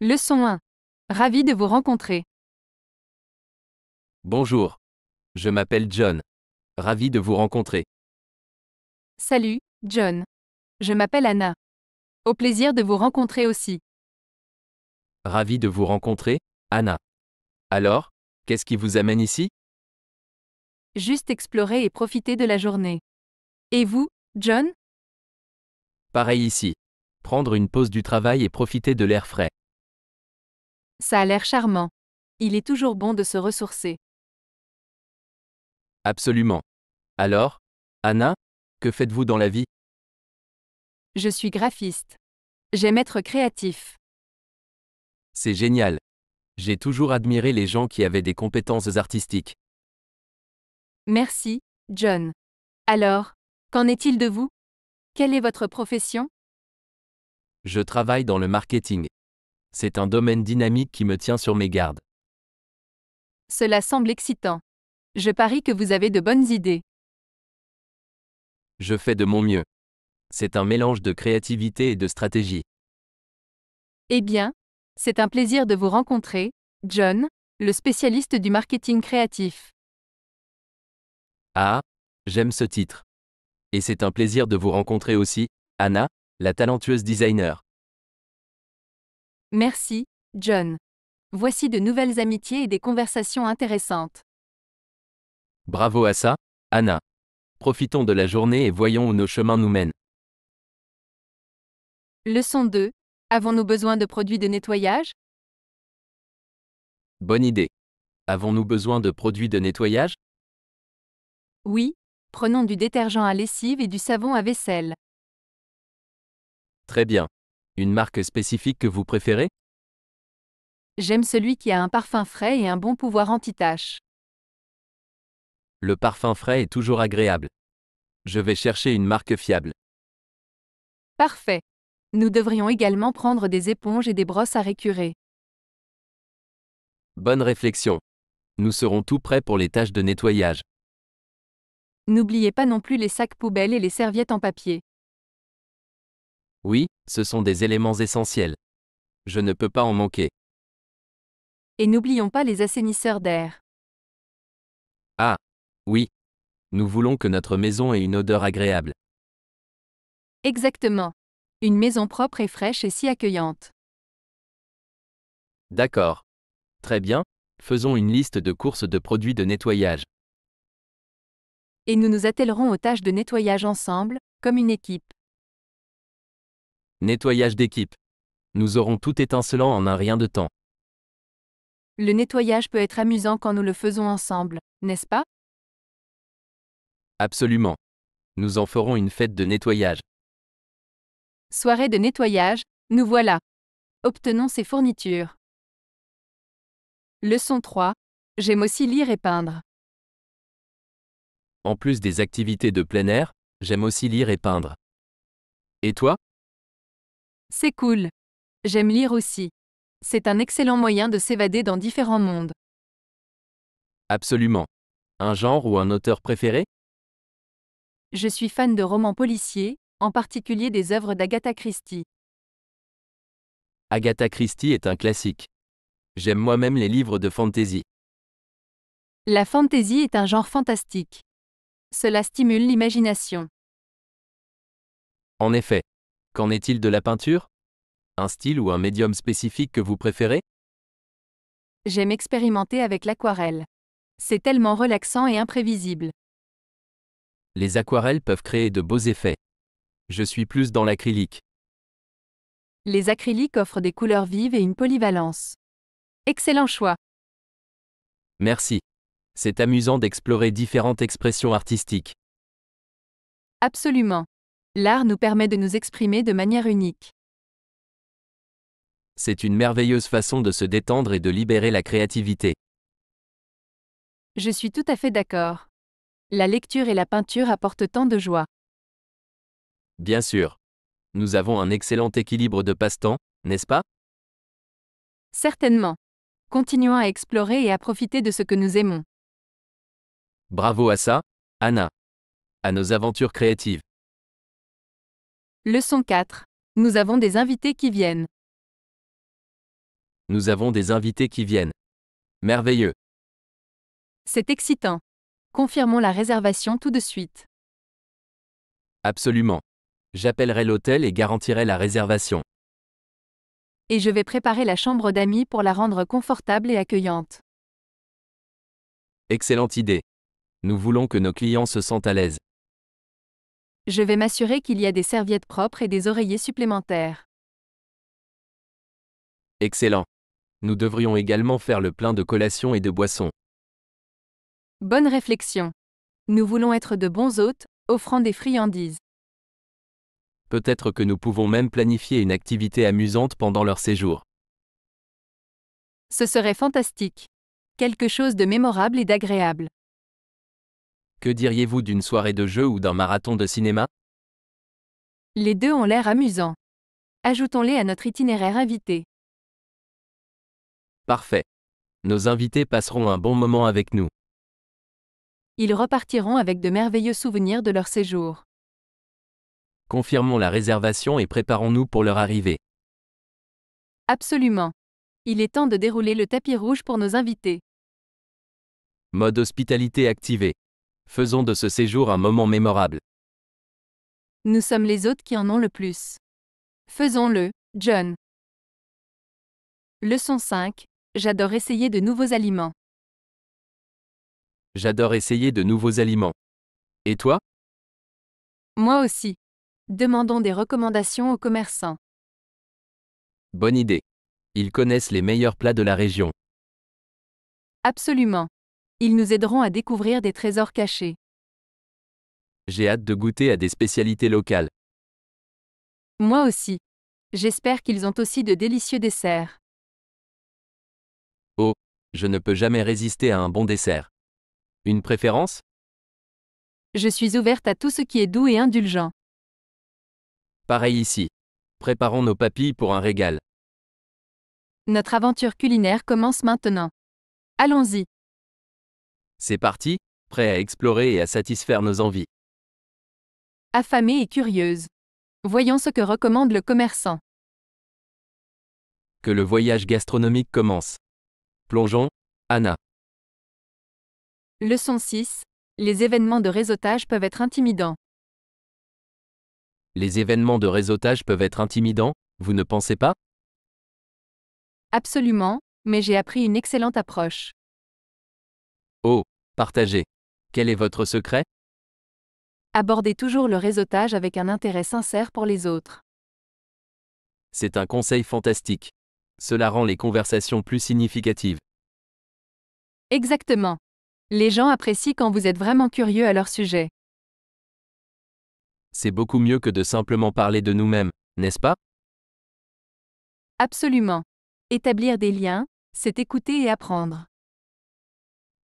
Leçon 1. Ravi de vous rencontrer. Bonjour. Je m'appelle John. Ravi de vous rencontrer. Salut, John. Je m'appelle Anna. Au plaisir de vous rencontrer aussi. Ravi de vous rencontrer, Anna. Alors, qu'est-ce qui vous amène ici Juste explorer et profiter de la journée. Et vous, John Pareil ici. Prendre une pause du travail et profiter de l'air frais. Ça a l'air charmant. Il est toujours bon de se ressourcer. Absolument. Alors, Anna, que faites-vous dans la vie Je suis graphiste. J'aime être créatif. C'est génial. J'ai toujours admiré les gens qui avaient des compétences artistiques. Merci, John. Alors, qu'en est-il de vous Quelle est votre profession Je travaille dans le marketing. C'est un domaine dynamique qui me tient sur mes gardes. Cela semble excitant. Je parie que vous avez de bonnes idées. Je fais de mon mieux. C'est un mélange de créativité et de stratégie. Eh bien, c'est un plaisir de vous rencontrer, John, le spécialiste du marketing créatif. Ah, j'aime ce titre. Et c'est un plaisir de vous rencontrer aussi, Anna, la talentueuse designer. Merci, John. Voici de nouvelles amitiés et des conversations intéressantes. Bravo à ça, Anna. Profitons de la journée et voyons où nos chemins nous mènent. Leçon 2. Avons-nous besoin de produits de nettoyage Bonne idée. Avons-nous besoin de produits de nettoyage Oui, prenons du détergent à lessive et du savon à vaisselle. Très bien. Une marque spécifique que vous préférez J'aime celui qui a un parfum frais et un bon pouvoir anti-tache. Le parfum frais est toujours agréable. Je vais chercher une marque fiable. Parfait. Nous devrions également prendre des éponges et des brosses à récurer. Bonne réflexion. Nous serons tout prêts pour les tâches de nettoyage. N'oubliez pas non plus les sacs poubelles et les serviettes en papier. Oui, ce sont des éléments essentiels. Je ne peux pas en manquer. Et n'oublions pas les assainisseurs d'air. Ah Oui. Nous voulons que notre maison ait une odeur agréable. Exactement. Une maison propre et fraîche et si accueillante. D'accord. Très bien, faisons une liste de courses de produits de nettoyage. Et nous nous attellerons aux tâches de nettoyage ensemble, comme une équipe. Nettoyage d'équipe. Nous aurons tout étincelant en un rien de temps. Le nettoyage peut être amusant quand nous le faisons ensemble, n'est-ce pas Absolument. Nous en ferons une fête de nettoyage. Soirée de nettoyage, nous voilà. Obtenons ces fournitures. Leçon 3. J'aime aussi lire et peindre. En plus des activités de plein air, j'aime aussi lire et peindre. Et toi c'est cool. J'aime lire aussi. C'est un excellent moyen de s'évader dans différents mondes. Absolument. Un genre ou un auteur préféré Je suis fan de romans policiers, en particulier des œuvres d'Agatha Christie. Agatha Christie est un classique. J'aime moi-même les livres de fantasy. La fantasy est un genre fantastique. Cela stimule l'imagination. En effet, Qu'en est-il de la peinture Un style ou un médium spécifique que vous préférez J'aime expérimenter avec l'aquarelle. C'est tellement relaxant et imprévisible. Les aquarelles peuvent créer de beaux effets. Je suis plus dans l'acrylique. Les acryliques offrent des couleurs vives et une polyvalence. Excellent choix. Merci. C'est amusant d'explorer différentes expressions artistiques. Absolument. L'art nous permet de nous exprimer de manière unique. C'est une merveilleuse façon de se détendre et de libérer la créativité. Je suis tout à fait d'accord. La lecture et la peinture apportent tant de joie. Bien sûr. Nous avons un excellent équilibre de passe-temps, n'est-ce pas Certainement. Continuons à explorer et à profiter de ce que nous aimons. Bravo à ça, Anna. À nos aventures créatives. Leçon 4. Nous avons des invités qui viennent. Nous avons des invités qui viennent. Merveilleux. C'est excitant. Confirmons la réservation tout de suite. Absolument. J'appellerai l'hôtel et garantirai la réservation. Et je vais préparer la chambre d'amis pour la rendre confortable et accueillante. Excellente idée. Nous voulons que nos clients se sentent à l'aise. Je vais m'assurer qu'il y a des serviettes propres et des oreillers supplémentaires. Excellent. Nous devrions également faire le plein de collations et de boissons. Bonne réflexion. Nous voulons être de bons hôtes, offrant des friandises. Peut-être que nous pouvons même planifier une activité amusante pendant leur séjour. Ce serait fantastique. Quelque chose de mémorable et d'agréable. Que diriez-vous d'une soirée de jeu ou d'un marathon de cinéma Les deux ont l'air amusants. Ajoutons-les à notre itinéraire invité. Parfait. Nos invités passeront un bon moment avec nous. Ils repartiront avec de merveilleux souvenirs de leur séjour. Confirmons la réservation et préparons-nous pour leur arrivée. Absolument. Il est temps de dérouler le tapis rouge pour nos invités. Mode hospitalité activé. Faisons de ce séjour un moment mémorable. Nous sommes les autres qui en ont le plus. Faisons-le, John. Leçon 5. J'adore essayer de nouveaux aliments. J'adore essayer de nouveaux aliments. Et toi Moi aussi. Demandons des recommandations aux commerçants. Bonne idée. Ils connaissent les meilleurs plats de la région. Absolument. Ils nous aideront à découvrir des trésors cachés. J'ai hâte de goûter à des spécialités locales. Moi aussi. J'espère qu'ils ont aussi de délicieux desserts. Oh, je ne peux jamais résister à un bon dessert. Une préférence Je suis ouverte à tout ce qui est doux et indulgent. Pareil ici. Préparons nos papilles pour un régal. Notre aventure culinaire commence maintenant. Allons-y. C'est parti, prêt à explorer et à satisfaire nos envies. Affamée et curieuse. Voyons ce que recommande le commerçant. Que le voyage gastronomique commence. Plongeons, Anna. Leçon 6. Les événements de réseautage peuvent être intimidants. Les événements de réseautage peuvent être intimidants, vous ne pensez pas Absolument, mais j'ai appris une excellente approche. Oh, Partagez. Quel est votre secret Abordez toujours le réseautage avec un intérêt sincère pour les autres. C'est un conseil fantastique. Cela rend les conversations plus significatives. Exactement. Les gens apprécient quand vous êtes vraiment curieux à leur sujet. C'est beaucoup mieux que de simplement parler de nous-mêmes, n'est-ce pas Absolument. Établir des liens, c'est écouter et apprendre.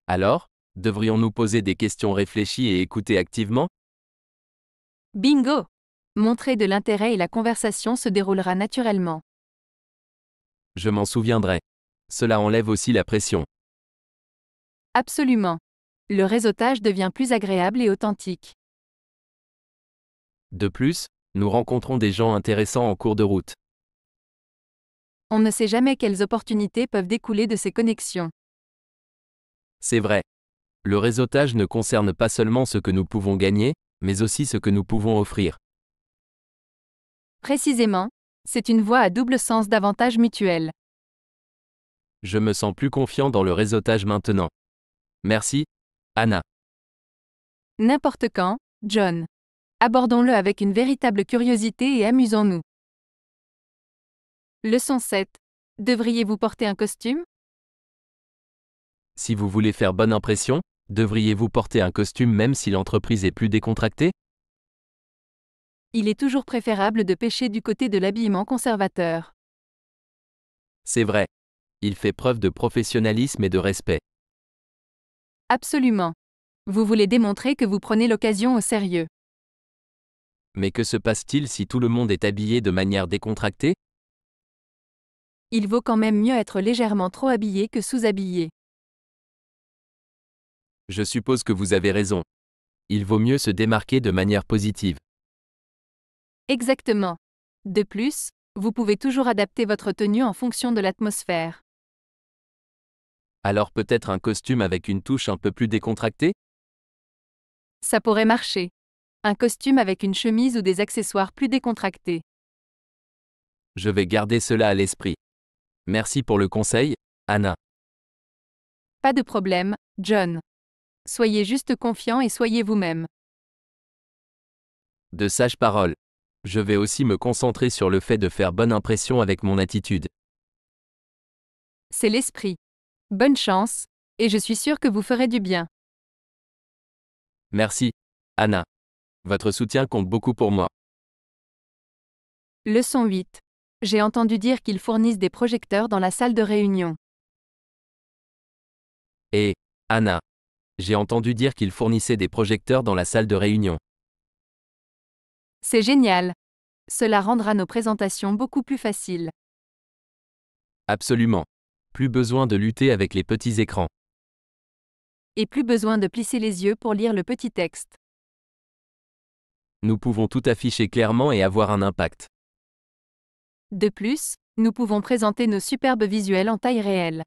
Alors, Devrions-nous poser des questions réfléchies et écouter activement Bingo Montrer de l'intérêt et la conversation se déroulera naturellement. Je m'en souviendrai. Cela enlève aussi la pression. Absolument. Le réseautage devient plus agréable et authentique. De plus, nous rencontrons des gens intéressants en cours de route. On ne sait jamais quelles opportunités peuvent découler de ces connexions. C'est vrai. Le réseautage ne concerne pas seulement ce que nous pouvons gagner, mais aussi ce que nous pouvons offrir. Précisément, c'est une voie à double sens davantage mutuels. Je me sens plus confiant dans le réseautage maintenant. Merci, Anna. N'importe quand, John. Abordons-le avec une véritable curiosité et amusons-nous. Leçon 7. Devriez-vous porter un costume Si vous voulez faire bonne impression, Devriez-vous porter un costume même si l'entreprise est plus décontractée Il est toujours préférable de pêcher du côté de l'habillement conservateur. C'est vrai. Il fait preuve de professionnalisme et de respect. Absolument. Vous voulez démontrer que vous prenez l'occasion au sérieux. Mais que se passe-t-il si tout le monde est habillé de manière décontractée Il vaut quand même mieux être légèrement trop habillé que sous-habillé. Je suppose que vous avez raison. Il vaut mieux se démarquer de manière positive. Exactement. De plus, vous pouvez toujours adapter votre tenue en fonction de l'atmosphère. Alors peut-être un costume avec une touche un peu plus décontractée Ça pourrait marcher. Un costume avec une chemise ou des accessoires plus décontractés. Je vais garder cela à l'esprit. Merci pour le conseil, Anna. Pas de problème, John. Soyez juste confiant et soyez vous-même. De sages paroles. Je vais aussi me concentrer sur le fait de faire bonne impression avec mon attitude. C'est l'esprit. Bonne chance, et je suis sûr que vous ferez du bien. Merci, Anna. Votre soutien compte beaucoup pour moi. Leçon 8. J'ai entendu dire qu'ils fournissent des projecteurs dans la salle de réunion. Et, Anna, j'ai entendu dire qu'ils fournissaient des projecteurs dans la salle de réunion. C'est génial. Cela rendra nos présentations beaucoup plus faciles. Absolument. Plus besoin de lutter avec les petits écrans. Et plus besoin de plisser les yeux pour lire le petit texte. Nous pouvons tout afficher clairement et avoir un impact. De plus, nous pouvons présenter nos superbes visuels en taille réelle.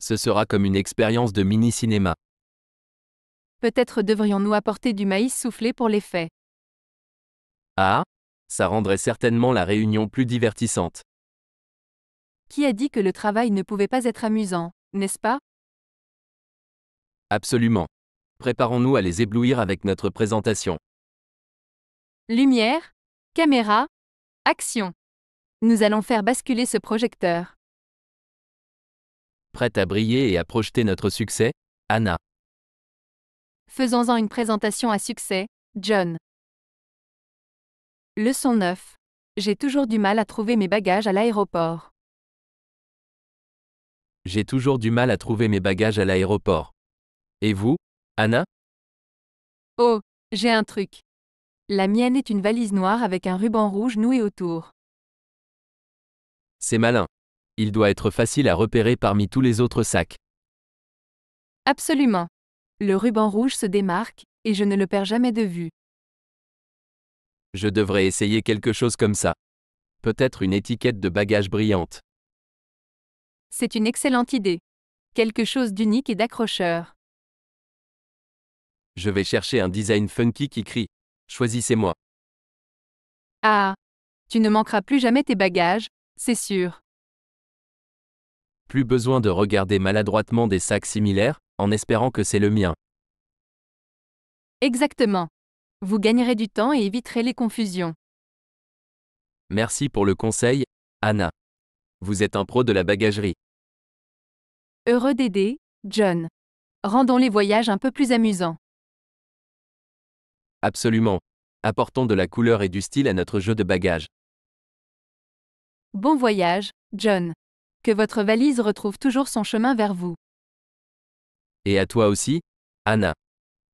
Ce sera comme une expérience de mini-cinéma. Peut-être devrions-nous apporter du maïs soufflé pour l'effet. Ah Ça rendrait certainement la réunion plus divertissante. Qui a dit que le travail ne pouvait pas être amusant, n'est-ce pas Absolument. Préparons-nous à les éblouir avec notre présentation. Lumière, caméra, action. Nous allons faire basculer ce projecteur prête à briller et à projeter notre succès, Anna. Faisons-en une présentation à succès, John. Leçon 9. J'ai toujours du mal à trouver mes bagages à l'aéroport. J'ai toujours du mal à trouver mes bagages à l'aéroport. Et vous, Anna Oh, j'ai un truc. La mienne est une valise noire avec un ruban rouge noué autour. C'est malin il doit être facile à repérer parmi tous les autres sacs. Absolument. Le ruban rouge se démarque, et je ne le perds jamais de vue. Je devrais essayer quelque chose comme ça. Peut-être une étiquette de bagages brillante. C'est une excellente idée. Quelque chose d'unique et d'accrocheur. Je vais chercher un design funky qui crie. Choisissez-moi. Ah. Tu ne manqueras plus jamais tes bagages, c'est sûr. Plus besoin de regarder maladroitement des sacs similaires, en espérant que c'est le mien. Exactement. Vous gagnerez du temps et éviterez les confusions. Merci pour le conseil, Anna. Vous êtes un pro de la bagagerie. Heureux d'aider, John. Rendons les voyages un peu plus amusants. Absolument. Apportons de la couleur et du style à notre jeu de bagages. Bon voyage, John. Que votre valise retrouve toujours son chemin vers vous. Et à toi aussi, Anna.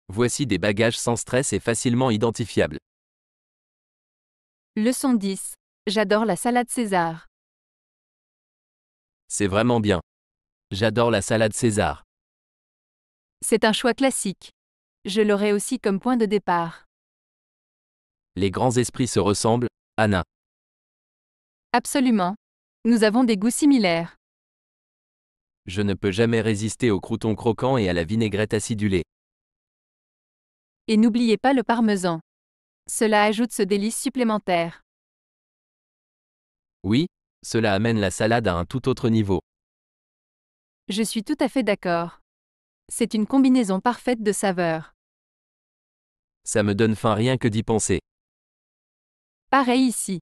Voici des bagages sans stress et facilement identifiables. Leçon 10. J'adore la salade César. C'est vraiment bien. J'adore la salade César. C'est un choix classique. Je l'aurai aussi comme point de départ. Les grands esprits se ressemblent, Anna. Absolument. Nous avons des goûts similaires. Je ne peux jamais résister aux croûtons croquants et à la vinaigrette acidulée. Et n'oubliez pas le parmesan. Cela ajoute ce délice supplémentaire. Oui, cela amène la salade à un tout autre niveau. Je suis tout à fait d'accord. C'est une combinaison parfaite de saveurs. Ça me donne faim rien que d'y penser. Pareil ici.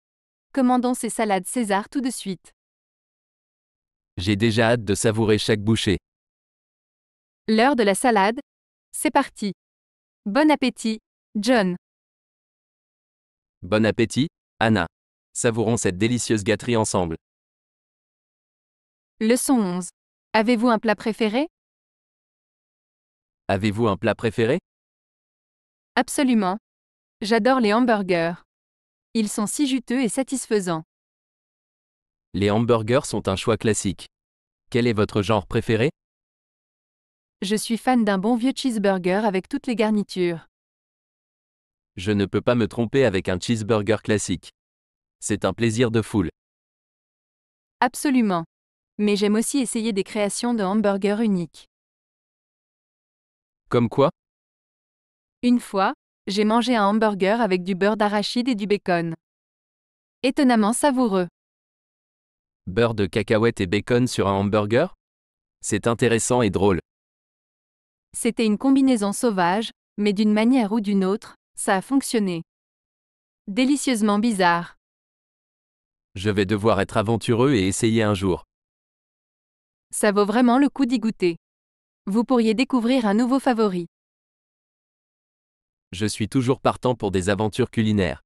Commandons ces salades César tout de suite. J'ai déjà hâte de savourer chaque bouchée. L'heure de la salade C'est parti. Bon appétit, John. Bon appétit, Anna. Savourons cette délicieuse gâterie ensemble. Leçon 11. Avez-vous un plat préféré Avez-vous un plat préféré Absolument. J'adore les hamburgers. Ils sont si juteux et satisfaisants. Les hamburgers sont un choix classique. Quel est votre genre préféré Je suis fan d'un bon vieux cheeseburger avec toutes les garnitures. Je ne peux pas me tromper avec un cheeseburger classique. C'est un plaisir de foule. Absolument. Mais j'aime aussi essayer des créations de hamburgers uniques. Comme quoi Une fois, j'ai mangé un hamburger avec du beurre d'arachide et du bacon. Étonnamment savoureux. Beurre de cacahuète et bacon sur un hamburger C'est intéressant et drôle. C'était une combinaison sauvage, mais d'une manière ou d'une autre, ça a fonctionné. Délicieusement bizarre. Je vais devoir être aventureux et essayer un jour. Ça vaut vraiment le coup d'y goûter. Vous pourriez découvrir un nouveau favori. Je suis toujours partant pour des aventures culinaires.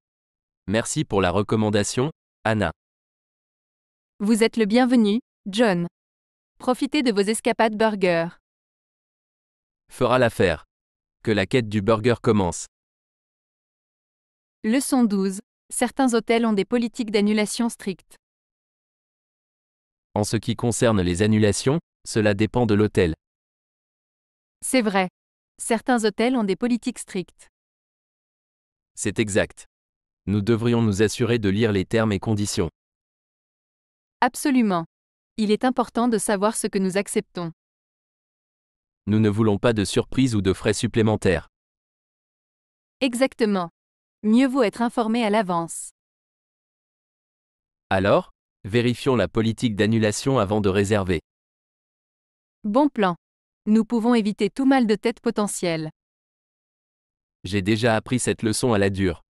Merci pour la recommandation, Anna. Vous êtes le bienvenu, John. Profitez de vos escapades burger. Fera l'affaire. Que la quête du burger commence. Leçon 12. Certains hôtels ont des politiques d'annulation strictes. En ce qui concerne les annulations, cela dépend de l'hôtel. C'est vrai. Certains hôtels ont des politiques strictes. C'est exact. Nous devrions nous assurer de lire les termes et conditions. Absolument. Il est important de savoir ce que nous acceptons. Nous ne voulons pas de surprises ou de frais supplémentaires. Exactement. Mieux vaut être informé à l'avance. Alors, vérifions la politique d'annulation avant de réserver. Bon plan. Nous pouvons éviter tout mal de tête potentiel. J'ai déjà appris cette leçon à la dure.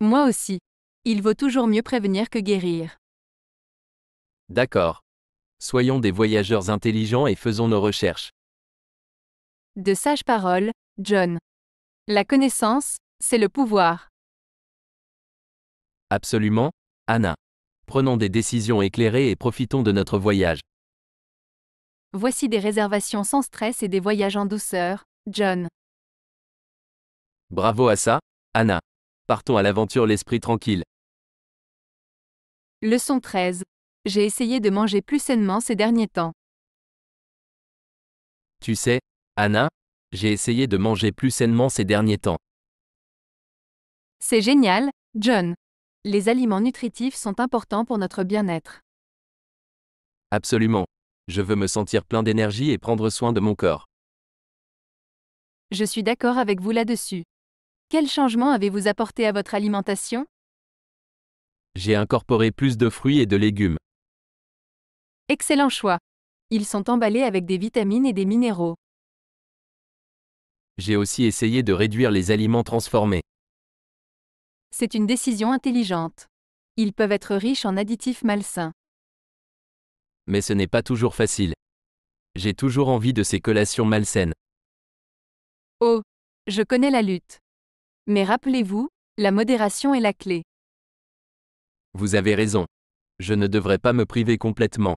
Moi aussi. Il vaut toujours mieux prévenir que guérir. D'accord. Soyons des voyageurs intelligents et faisons nos recherches. De sages paroles, John. La connaissance, c'est le pouvoir. Absolument, Anna. Prenons des décisions éclairées et profitons de notre voyage. Voici des réservations sans stress et des voyages en douceur, John. Bravo à ça, Anna. Partons à l'aventure l'esprit tranquille. Leçon 13. J'ai essayé de manger plus sainement ces derniers temps. Tu sais, Anna, j'ai essayé de manger plus sainement ces derniers temps. C'est génial, John. Les aliments nutritifs sont importants pour notre bien-être. Absolument. Je veux me sentir plein d'énergie et prendre soin de mon corps. Je suis d'accord avec vous là-dessus. Quel changement avez-vous apporté à votre alimentation J'ai incorporé plus de fruits et de légumes. Excellent choix. Ils sont emballés avec des vitamines et des minéraux. J'ai aussi essayé de réduire les aliments transformés. C'est une décision intelligente. Ils peuvent être riches en additifs malsains. Mais ce n'est pas toujours facile. J'ai toujours envie de ces collations malsaines. Oh, je connais la lutte. Mais rappelez-vous, la modération est la clé. Vous avez raison. Je ne devrais pas me priver complètement.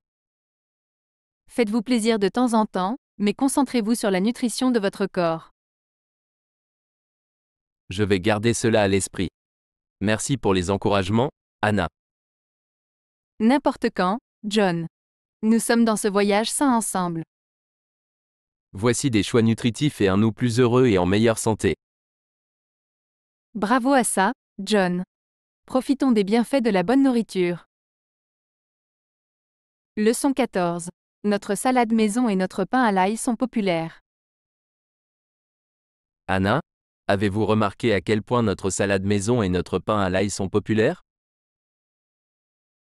Faites-vous plaisir de temps en temps, mais concentrez-vous sur la nutrition de votre corps. Je vais garder cela à l'esprit. Merci pour les encouragements, Anna. N'importe quand, John. Nous sommes dans ce voyage sain ensemble. Voici des choix nutritifs et un nous plus heureux et en meilleure santé. Bravo à ça, John. Profitons des bienfaits de la bonne nourriture. Leçon 14. Notre salade maison et notre pain à l'ail sont populaires. Anna, avez-vous remarqué à quel point notre salade maison et notre pain à l'ail sont populaires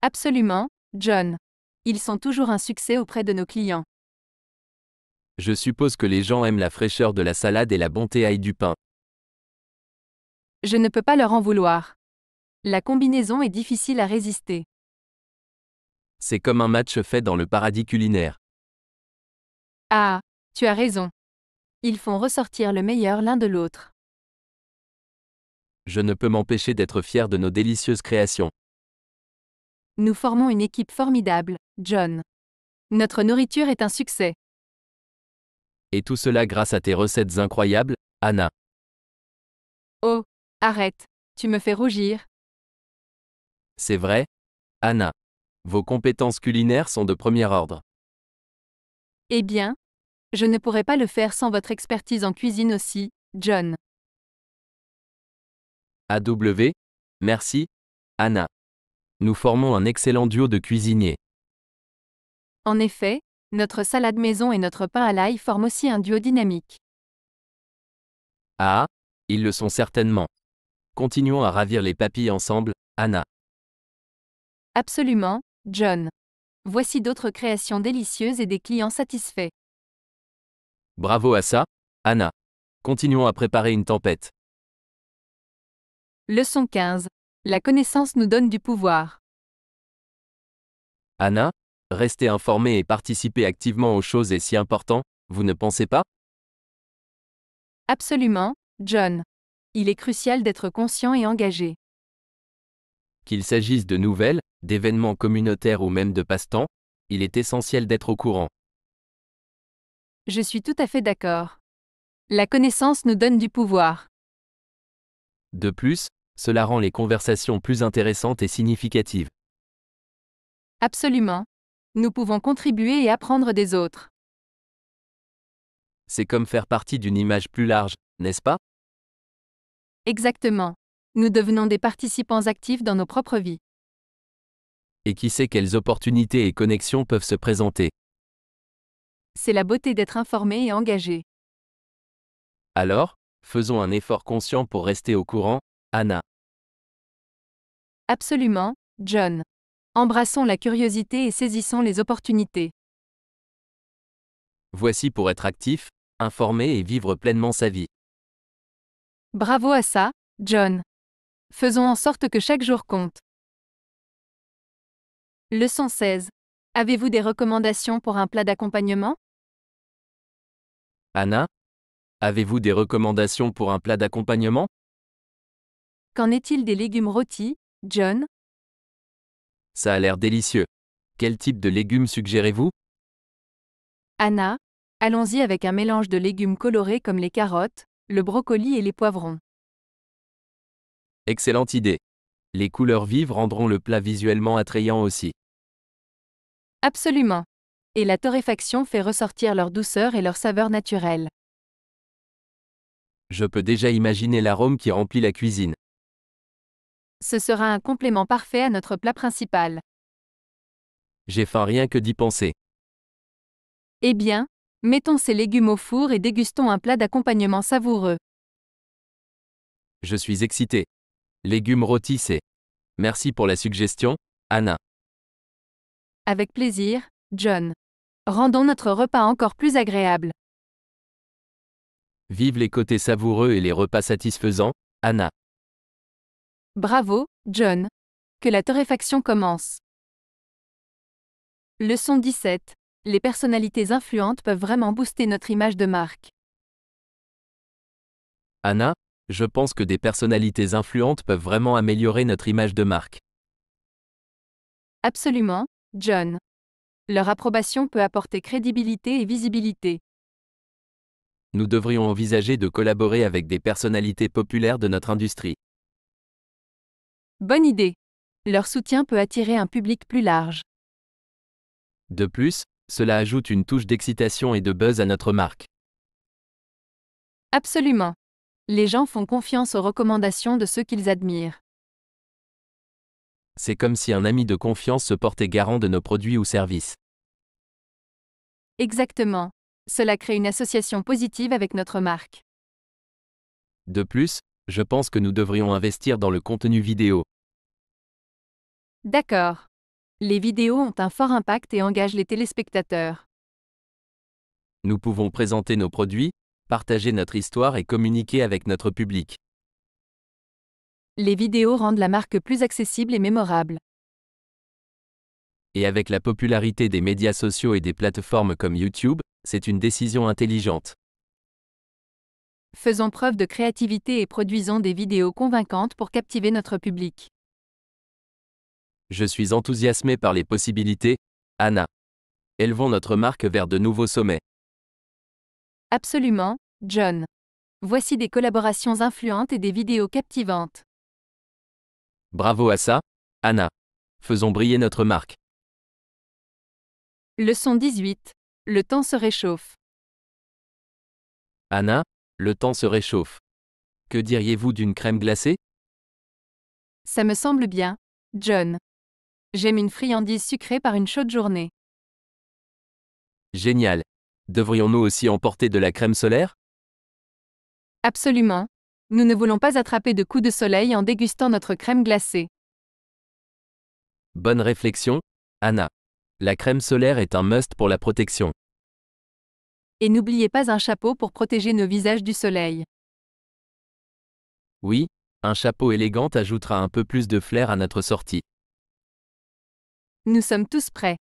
Absolument, John. Ils sont toujours un succès auprès de nos clients. Je suppose que les gens aiment la fraîcheur de la salade et la bonté ail du pain. Je ne peux pas leur en vouloir. La combinaison est difficile à résister. C'est comme un match fait dans le paradis culinaire. Ah, tu as raison. Ils font ressortir le meilleur l'un de l'autre. Je ne peux m'empêcher d'être fier de nos délicieuses créations. Nous formons une équipe formidable, John. Notre nourriture est un succès. Et tout cela grâce à tes recettes incroyables, Anna. Oh, Arrête, tu me fais rougir. C'est vrai Anna. Vos compétences culinaires sont de premier ordre. Eh bien, je ne pourrais pas le faire sans votre expertise en cuisine aussi, John. AW, merci, Anna. Nous formons un excellent duo de cuisiniers. En effet, notre salade maison et notre pain à l'ail forment aussi un duo dynamique. Ah, ils le sont certainement. Continuons à ravir les papilles ensemble, Anna. Absolument, John. Voici d'autres créations délicieuses et des clients satisfaits. Bravo à ça, Anna. Continuons à préparer une tempête. Leçon 15. La connaissance nous donne du pouvoir. Anna, rester informée et participer activement aux choses est si important, vous ne pensez pas Absolument, John il est crucial d'être conscient et engagé. Qu'il s'agisse de nouvelles, d'événements communautaires ou même de passe-temps, il est essentiel d'être au courant. Je suis tout à fait d'accord. La connaissance nous donne du pouvoir. De plus, cela rend les conversations plus intéressantes et significatives. Absolument. Nous pouvons contribuer et apprendre des autres. C'est comme faire partie d'une image plus large, n'est-ce pas Exactement. Nous devenons des participants actifs dans nos propres vies. Et qui sait quelles opportunités et connexions peuvent se présenter C'est la beauté d'être informé et engagé. Alors, faisons un effort conscient pour rester au courant, Anna. Absolument, John. Embrassons la curiosité et saisissons les opportunités. Voici pour être actif, informé et vivre pleinement sa vie. Bravo à ça, John. Faisons en sorte que chaque jour compte. Leçon 16. Avez-vous des recommandations pour un plat d'accompagnement Anna Avez-vous des recommandations pour un plat d'accompagnement Qu'en est-il des légumes rôtis, John Ça a l'air délicieux. Quel type de légumes suggérez-vous Anna, allons-y avec un mélange de légumes colorés comme les carottes, le brocoli et les poivrons. Excellente idée. Les couleurs vives rendront le plat visuellement attrayant aussi. Absolument. Et la torréfaction fait ressortir leur douceur et leur saveur naturelle. Je peux déjà imaginer l'arôme qui remplit la cuisine. Ce sera un complément parfait à notre plat principal. J'ai faim rien que d'y penser. Eh bien, Mettons ces légumes au four et dégustons un plat d'accompagnement savoureux. Je suis excité. Légumes rôtis c'est. Merci pour la suggestion, Anna. Avec plaisir, John. Rendons notre repas encore plus agréable. Vive les côtés savoureux et les repas satisfaisants, Anna. Bravo, John. Que la torréfaction commence. Leçon 17 les personnalités influentes peuvent vraiment booster notre image de marque. Anna, je pense que des personnalités influentes peuvent vraiment améliorer notre image de marque. Absolument, John. Leur approbation peut apporter crédibilité et visibilité. Nous devrions envisager de collaborer avec des personnalités populaires de notre industrie. Bonne idée. Leur soutien peut attirer un public plus large. De plus, cela ajoute une touche d'excitation et de buzz à notre marque. Absolument. Les gens font confiance aux recommandations de ceux qu'ils admirent. C'est comme si un ami de confiance se portait garant de nos produits ou services. Exactement. Cela crée une association positive avec notre marque. De plus, je pense que nous devrions investir dans le contenu vidéo. D'accord. Les vidéos ont un fort impact et engagent les téléspectateurs. Nous pouvons présenter nos produits, partager notre histoire et communiquer avec notre public. Les vidéos rendent la marque plus accessible et mémorable. Et avec la popularité des médias sociaux et des plateformes comme YouTube, c'est une décision intelligente. Faisons preuve de créativité et produisons des vidéos convaincantes pour captiver notre public. Je suis enthousiasmé par les possibilités, Anna. Élevons notre marque vers de nouveaux sommets. Absolument, John. Voici des collaborations influentes et des vidéos captivantes. Bravo à ça, Anna. Faisons briller notre marque. Leçon 18. Le temps se réchauffe. Anna, le temps se réchauffe. Que diriez-vous d'une crème glacée Ça me semble bien, John. J'aime une friandise sucrée par une chaude journée. Génial. Devrions-nous aussi emporter de la crème solaire Absolument. Nous ne voulons pas attraper de coups de soleil en dégustant notre crème glacée. Bonne réflexion, Anna. La crème solaire est un must pour la protection. Et n'oubliez pas un chapeau pour protéger nos visages du soleil. Oui, un chapeau élégant ajoutera un peu plus de flair à notre sortie. Nous sommes tous prêts.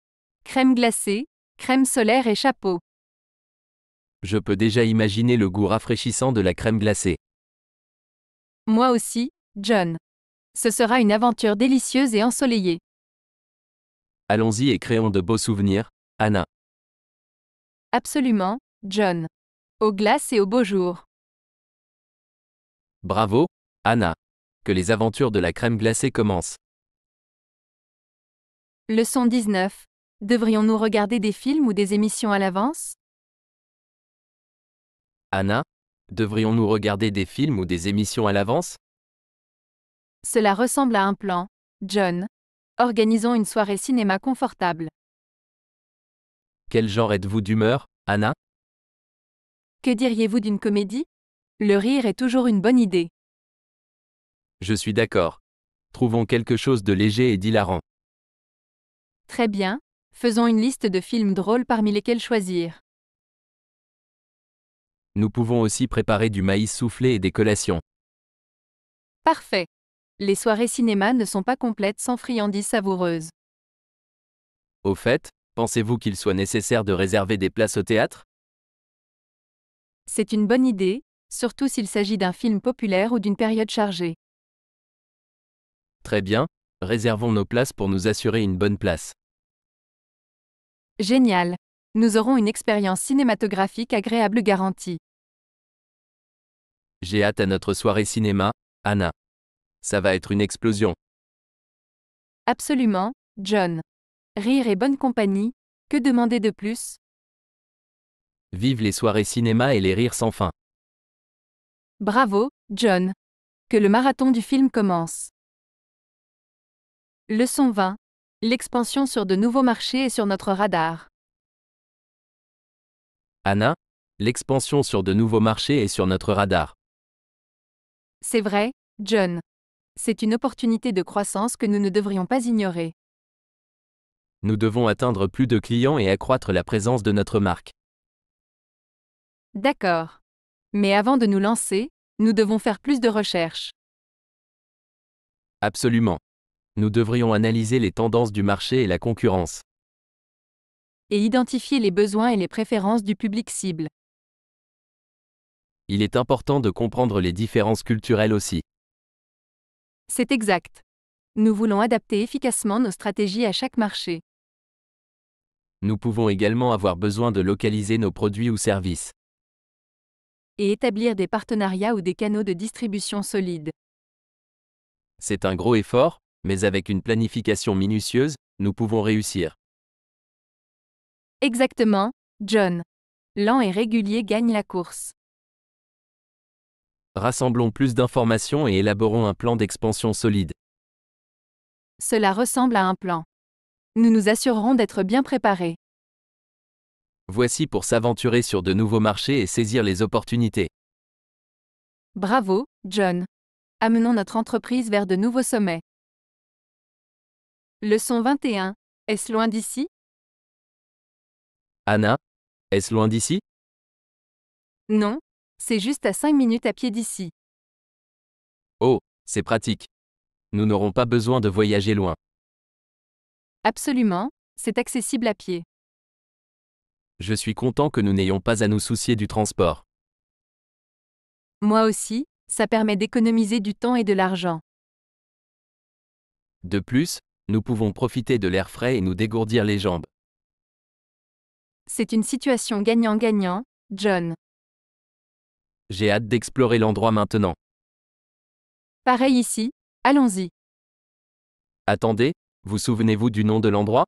Crème glacée, crème solaire et chapeau. Je peux déjà imaginer le goût rafraîchissant de la crème glacée. Moi aussi, John. Ce sera une aventure délicieuse et ensoleillée. Allons-y et créons de beaux souvenirs, Anna. Absolument, John. Aux glaces et aux beaux jours. Bravo, Anna. Que les aventures de la crème glacée commencent. Leçon 19. Devrions-nous regarder des films ou des émissions à l'avance Anna, devrions-nous regarder des films ou des émissions à l'avance Cela ressemble à un plan. John. Organisons une soirée cinéma confortable. Quel genre êtes-vous d'humeur, Anna Que diriez-vous d'une comédie Le rire est toujours une bonne idée. Je suis d'accord. Trouvons quelque chose de léger et d'hilarant. Très bien, faisons une liste de films drôles parmi lesquels choisir. Nous pouvons aussi préparer du maïs soufflé et des collations. Parfait. Les soirées cinéma ne sont pas complètes sans friandises savoureuses. Au fait, pensez-vous qu'il soit nécessaire de réserver des places au théâtre C'est une bonne idée, surtout s'il s'agit d'un film populaire ou d'une période chargée. Très bien, Réservons nos places pour nous assurer une bonne place. Génial. Nous aurons une expérience cinématographique agréable garantie. J'ai hâte à notre soirée cinéma, Anna. Ça va être une explosion. Absolument, John. Rire et bonne compagnie, que demander de plus Vive les soirées cinéma et les rires sans fin. Bravo, John. Que le marathon du film commence. Leçon 20. L'expansion sur de nouveaux marchés est sur notre radar. Anna, l'expansion sur de nouveaux marchés est sur notre radar. C'est vrai, John. C'est une opportunité de croissance que nous ne devrions pas ignorer. Nous devons atteindre plus de clients et accroître la présence de notre marque. D'accord. Mais avant de nous lancer, nous devons faire plus de recherches. Absolument nous devrions analyser les tendances du marché et la concurrence. Et identifier les besoins et les préférences du public cible. Il est important de comprendre les différences culturelles aussi. C'est exact. Nous voulons adapter efficacement nos stratégies à chaque marché. Nous pouvons également avoir besoin de localiser nos produits ou services. Et établir des partenariats ou des canaux de distribution solides. C'est un gros effort, mais avec une planification minutieuse, nous pouvons réussir. Exactement, John. Lent et régulier gagne la course. Rassemblons plus d'informations et élaborons un plan d'expansion solide. Cela ressemble à un plan. Nous nous assurerons d'être bien préparés. Voici pour s'aventurer sur de nouveaux marchés et saisir les opportunités. Bravo, John. Amenons notre entreprise vers de nouveaux sommets. Leçon 21. Est-ce loin d'ici Anna, est-ce loin d'ici Non, c'est juste à 5 minutes à pied d'ici. Oh, c'est pratique. Nous n'aurons pas besoin de voyager loin. Absolument, c'est accessible à pied. Je suis content que nous n'ayons pas à nous soucier du transport. Moi aussi, ça permet d'économiser du temps et de l'argent. De plus, nous pouvons profiter de l'air frais et nous dégourdir les jambes. C'est une situation gagnant-gagnant, John. J'ai hâte d'explorer l'endroit maintenant. Pareil ici, allons-y. Attendez, vous souvenez-vous du nom de l'endroit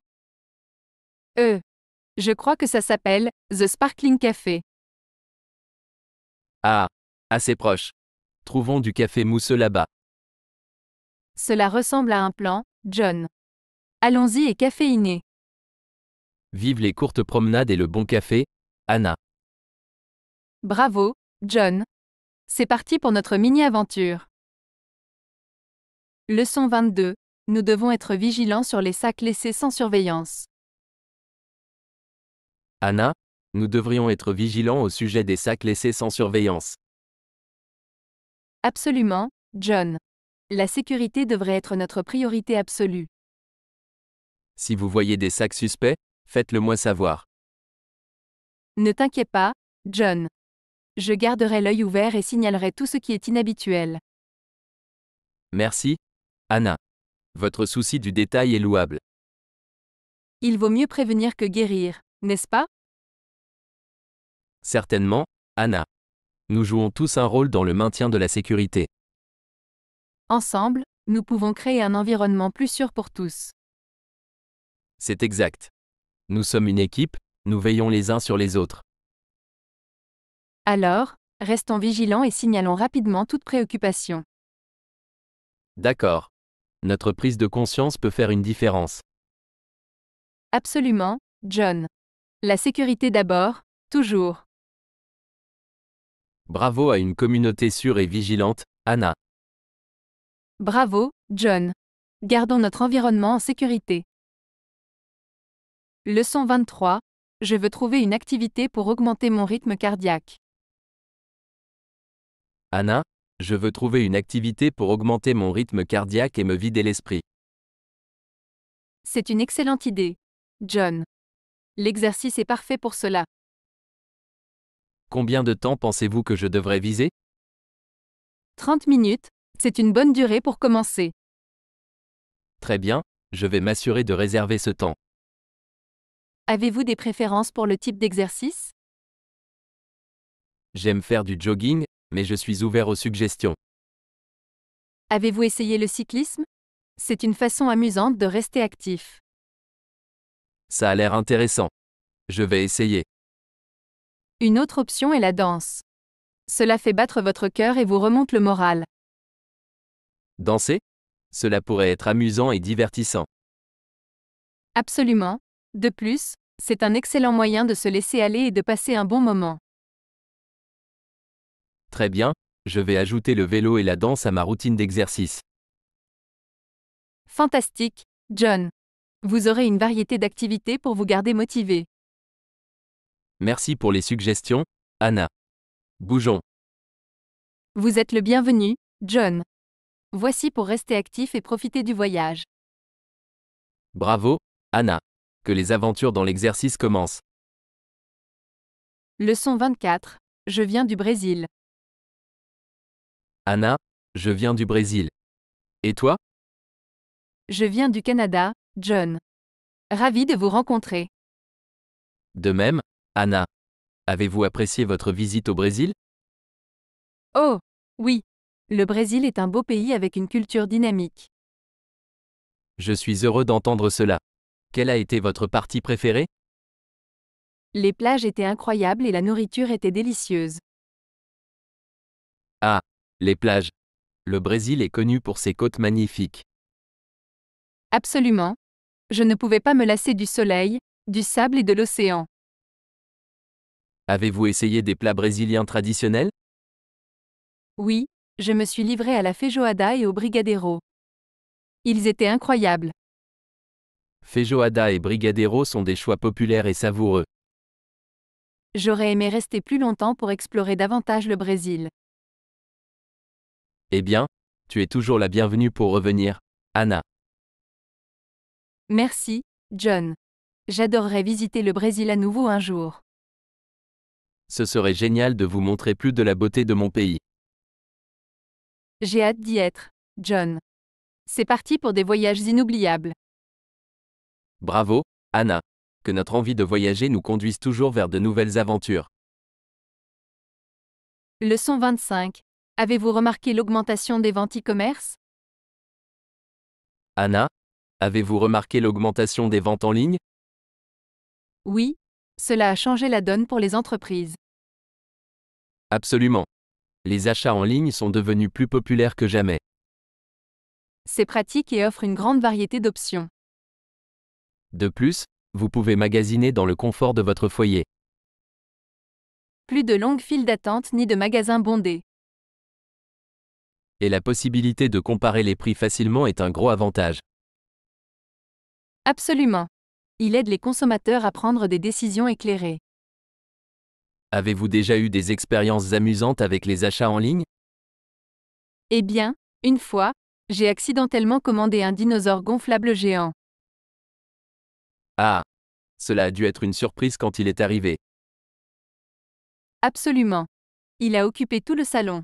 Euh. Je crois que ça s'appelle The Sparkling Café. Ah, assez proche. Trouvons du café mousseux là-bas. Cela ressemble à un plan, John. Allons-y et caféiné. Vive les courtes promenades et le bon café, Anna. Bravo, John. C'est parti pour notre mini-aventure. Leçon 22. Nous devons être vigilants sur les sacs laissés sans surveillance. Anna, nous devrions être vigilants au sujet des sacs laissés sans surveillance. Absolument, John. La sécurité devrait être notre priorité absolue. Si vous voyez des sacs suspects, faites-le moi savoir. Ne t'inquiète pas, John. Je garderai l'œil ouvert et signalerai tout ce qui est inhabituel. Merci, Anna. Votre souci du détail est louable. Il vaut mieux prévenir que guérir, n'est-ce pas Certainement, Anna. Nous jouons tous un rôle dans le maintien de la sécurité. Ensemble, nous pouvons créer un environnement plus sûr pour tous. C'est exact. Nous sommes une équipe, nous veillons les uns sur les autres. Alors, restons vigilants et signalons rapidement toute préoccupation. D'accord. Notre prise de conscience peut faire une différence. Absolument, John. La sécurité d'abord, toujours. Bravo à une communauté sûre et vigilante, Anna. Bravo, John. Gardons notre environnement en sécurité. Leçon 23. Je veux trouver une activité pour augmenter mon rythme cardiaque. Anna, je veux trouver une activité pour augmenter mon rythme cardiaque et me vider l'esprit. C'est une excellente idée. John. L'exercice est parfait pour cela. Combien de temps pensez-vous que je devrais viser 30 minutes, c'est une bonne durée pour commencer. Très bien, je vais m'assurer de réserver ce temps. Avez-vous des préférences pour le type d'exercice J'aime faire du jogging, mais je suis ouvert aux suggestions. Avez-vous essayé le cyclisme C'est une façon amusante de rester actif. Ça a l'air intéressant. Je vais essayer. Une autre option est la danse. Cela fait battre votre cœur et vous remonte le moral. Danser Cela pourrait être amusant et divertissant. Absolument. De plus, c'est un excellent moyen de se laisser aller et de passer un bon moment. Très bien, je vais ajouter le vélo et la danse à ma routine d'exercice. Fantastique, John. Vous aurez une variété d'activités pour vous garder motivé. Merci pour les suggestions, Anna. Bougeons. Vous êtes le bienvenu, John. Voici pour rester actif et profiter du voyage. Bravo, Anna. Que les aventures dans l'exercice commencent. Leçon 24. Je viens du Brésil. Anna, je viens du Brésil. Et toi Je viens du Canada, John. Ravi de vous rencontrer. De même, Anna. Avez-vous apprécié votre visite au Brésil Oh, oui, le Brésil est un beau pays avec une culture dynamique. Je suis heureux d'entendre cela. Quelle a été votre partie préférée Les plages étaient incroyables et la nourriture était délicieuse. Ah, les plages. Le Brésil est connu pour ses côtes magnifiques. Absolument. Je ne pouvais pas me lasser du soleil, du sable et de l'océan. Avez-vous essayé des plats brésiliens traditionnels Oui, je me suis livré à la feijoada et au brigadeiro. Ils étaient incroyables. Feijoada et Brigadero sont des choix populaires et savoureux. J'aurais aimé rester plus longtemps pour explorer davantage le Brésil. Eh bien, tu es toujours la bienvenue pour revenir, Anna. Merci, John. J'adorerais visiter le Brésil à nouveau un jour. Ce serait génial de vous montrer plus de la beauté de mon pays. J'ai hâte d'y être, John. C'est parti pour des voyages inoubliables. Bravo, Anna. Que notre envie de voyager nous conduise toujours vers de nouvelles aventures. Leçon 25. Avez-vous remarqué l'augmentation des ventes e-commerce Anna, avez-vous remarqué l'augmentation des ventes en ligne Oui, cela a changé la donne pour les entreprises. Absolument les achats en ligne sont devenus plus populaires que jamais. C'est pratique et offre une grande variété d'options. De plus, vous pouvez magasiner dans le confort de votre foyer. Plus de longues files d'attente ni de magasins bondés. Et la possibilité de comparer les prix facilement est un gros avantage. Absolument. Il aide les consommateurs à prendre des décisions éclairées. Avez-vous déjà eu des expériences amusantes avec les achats en ligne Eh bien, une fois, j'ai accidentellement commandé un dinosaure gonflable géant. Ah Cela a dû être une surprise quand il est arrivé. Absolument. Il a occupé tout le salon.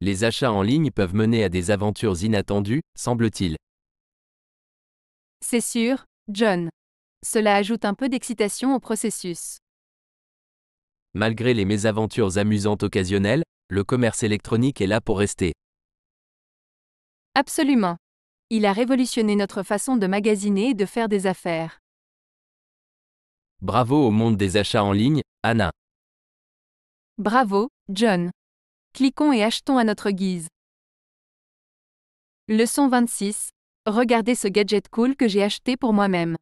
Les achats en ligne peuvent mener à des aventures inattendues, semble-t-il. C'est sûr, John. Cela ajoute un peu d'excitation au processus. Malgré les mésaventures amusantes occasionnelles, le commerce électronique est là pour rester. Absolument. Il a révolutionné notre façon de magasiner et de faire des affaires. Bravo au monde des achats en ligne, Anna. Bravo, John. Cliquons et achetons à notre guise. Leçon 26. Regardez ce gadget cool que j'ai acheté pour moi-même.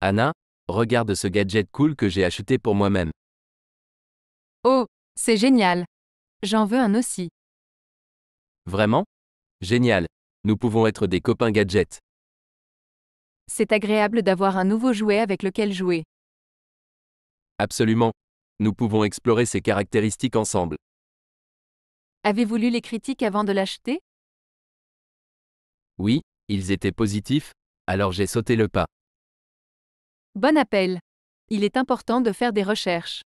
Anna, regarde ce gadget cool que j'ai acheté pour moi-même. Oh, c'est génial. J'en veux un aussi. Vraiment Génial. Nous pouvons être des copains gadgets. C'est agréable d'avoir un nouveau jouet avec lequel jouer. Absolument. Nous pouvons explorer ses caractéristiques ensemble. Avez-vous lu les critiques avant de l'acheter Oui, ils étaient positifs, alors j'ai sauté le pas. Bon appel. Il est important de faire des recherches.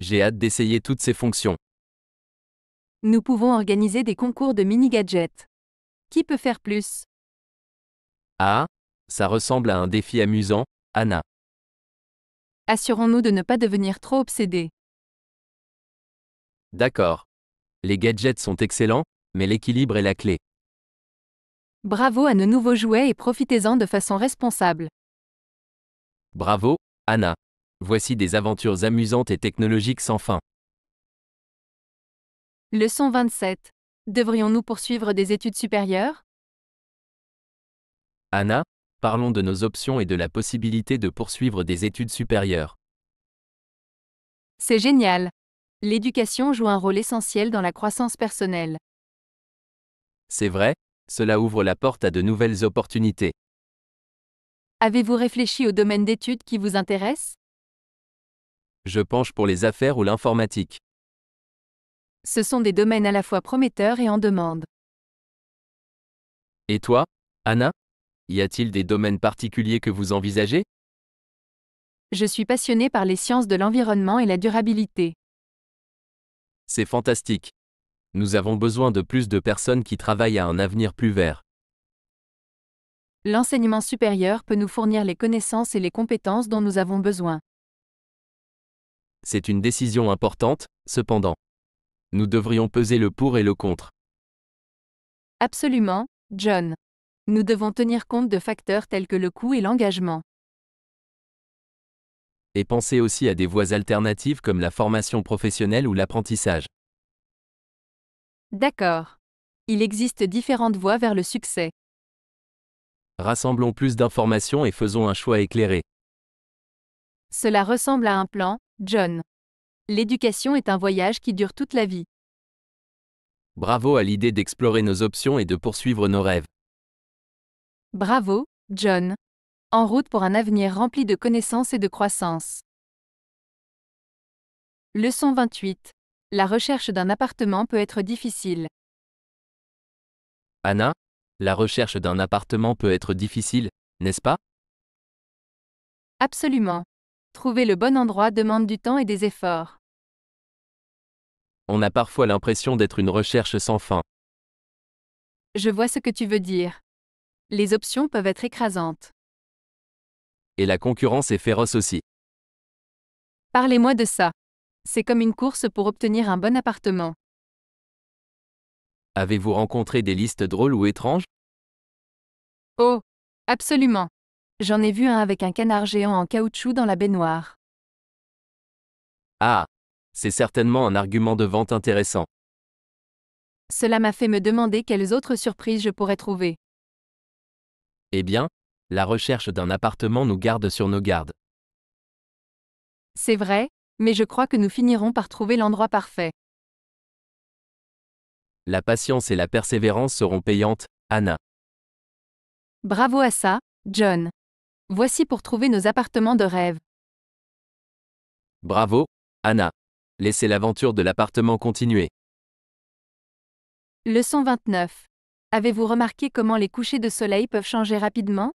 J'ai hâte d'essayer toutes ces fonctions. Nous pouvons organiser des concours de mini-gadgets. Qui peut faire plus Ah, ça ressemble à un défi amusant, Anna. Assurons-nous de ne pas devenir trop obsédés. D'accord. Les gadgets sont excellents, mais l'équilibre est la clé. Bravo à nos nouveaux jouets et profitez-en de façon responsable. Bravo, Anna. Voici des aventures amusantes et technologiques sans fin. Leçon 27. Devrions-nous poursuivre des études supérieures Anna, parlons de nos options et de la possibilité de poursuivre des études supérieures. C'est génial. L'éducation joue un rôle essentiel dans la croissance personnelle. C'est vrai, cela ouvre la porte à de nouvelles opportunités. Avez-vous réfléchi au domaine d'études qui vous intéresse Je penche pour les affaires ou l'informatique. Ce sont des domaines à la fois prometteurs et en demande. Et toi, Anna Y a-t-il des domaines particuliers que vous envisagez Je suis passionnée par les sciences de l'environnement et la durabilité. C'est fantastique. Nous avons besoin de plus de personnes qui travaillent à un avenir plus vert l'enseignement supérieur peut nous fournir les connaissances et les compétences dont nous avons besoin. C'est une décision importante, cependant. Nous devrions peser le pour et le contre. Absolument, John. Nous devons tenir compte de facteurs tels que le coût et l'engagement. Et pensez aussi à des voies alternatives comme la formation professionnelle ou l'apprentissage. D'accord. Il existe différentes voies vers le succès. Rassemblons plus d'informations et faisons un choix éclairé. Cela ressemble à un plan, John. L'éducation est un voyage qui dure toute la vie. Bravo à l'idée d'explorer nos options et de poursuivre nos rêves. Bravo, John. En route pour un avenir rempli de connaissances et de croissance. Leçon 28. La recherche d'un appartement peut être difficile. Anna, la recherche d'un appartement peut être difficile, n'est-ce pas Absolument. Trouver le bon endroit demande du temps et des efforts. On a parfois l'impression d'être une recherche sans fin. Je vois ce que tu veux dire. Les options peuvent être écrasantes. Et la concurrence est féroce aussi. Parlez-moi de ça. C'est comme une course pour obtenir un bon appartement. Avez-vous rencontré des listes drôles ou étranges Oh Absolument. J'en ai vu un avec un canard géant en caoutchouc dans la baignoire. Ah C'est certainement un argument de vente intéressant. Cela m'a fait me demander quelles autres surprises je pourrais trouver. Eh bien, la recherche d'un appartement nous garde sur nos gardes. C'est vrai, mais je crois que nous finirons par trouver l'endroit parfait. La patience et la persévérance seront payantes, Anna. Bravo à ça, John. Voici pour trouver nos appartements de rêve. Bravo, Anna. Laissez l'aventure de l'appartement continuer. Leçon 29. Avez-vous remarqué comment les couchers de soleil peuvent changer rapidement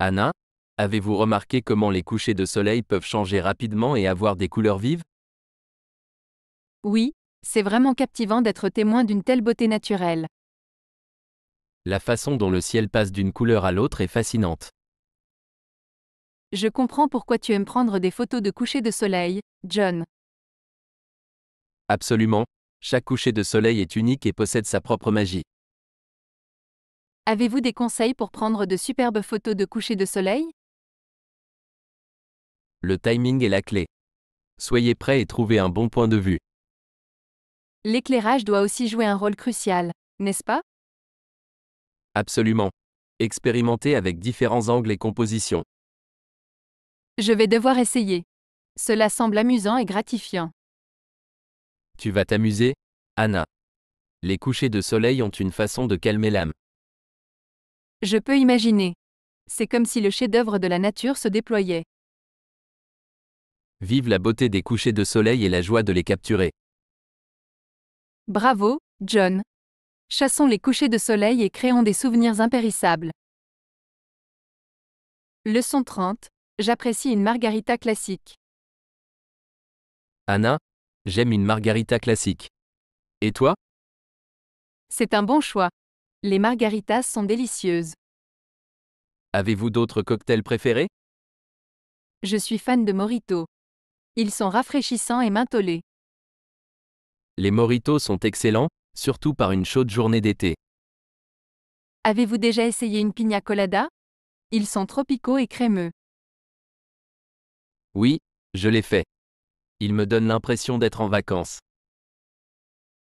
Anna, avez-vous remarqué comment les couchers de soleil peuvent changer rapidement et avoir des couleurs vives Oui, c'est vraiment captivant d'être témoin d'une telle beauté naturelle. La façon dont le ciel passe d'une couleur à l'autre est fascinante. Je comprends pourquoi tu aimes prendre des photos de coucher de soleil, John. Absolument. Chaque coucher de soleil est unique et possède sa propre magie. Avez-vous des conseils pour prendre de superbes photos de coucher de soleil Le timing est la clé. Soyez prêt et trouvez un bon point de vue. L'éclairage doit aussi jouer un rôle crucial, n'est-ce pas Absolument. Expérimenter avec différents angles et compositions. Je vais devoir essayer. Cela semble amusant et gratifiant. Tu vas t'amuser, Anna. Les couchers de soleil ont une façon de calmer l'âme. Je peux imaginer. C'est comme si le chef-d'œuvre de la nature se déployait. Vive la beauté des couchers de soleil et la joie de les capturer. Bravo, John. Chassons les couchers de soleil et créons des souvenirs impérissables. Leçon 30. J'apprécie une margarita classique. Anna, j'aime une margarita classique. Et toi C'est un bon choix. Les margaritas sont délicieuses. Avez-vous d'autres cocktails préférés Je suis fan de Morito. Ils sont rafraîchissants et mentholés. Les moritos sont excellents, surtout par une chaude journée d'été. Avez-vous déjà essayé une piña colada Ils sont tropicaux et crémeux. Oui, je l'ai fait. Ils me donnent l'impression d'être en vacances.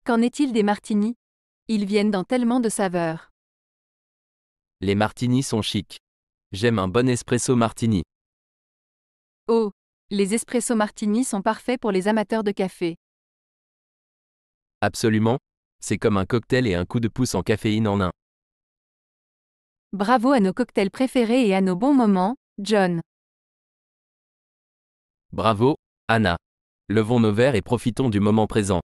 Qu'en est-il des martinis Ils viennent dans tellement de saveurs. Les martinis sont chics. J'aime un bon espresso martini. Oh, les espresso martinis sont parfaits pour les amateurs de café. Absolument, c'est comme un cocktail et un coup de pouce en caféine en un. Bravo à nos cocktails préférés et à nos bons moments, John. Bravo, Anna. Levons nos verres et profitons du moment présent.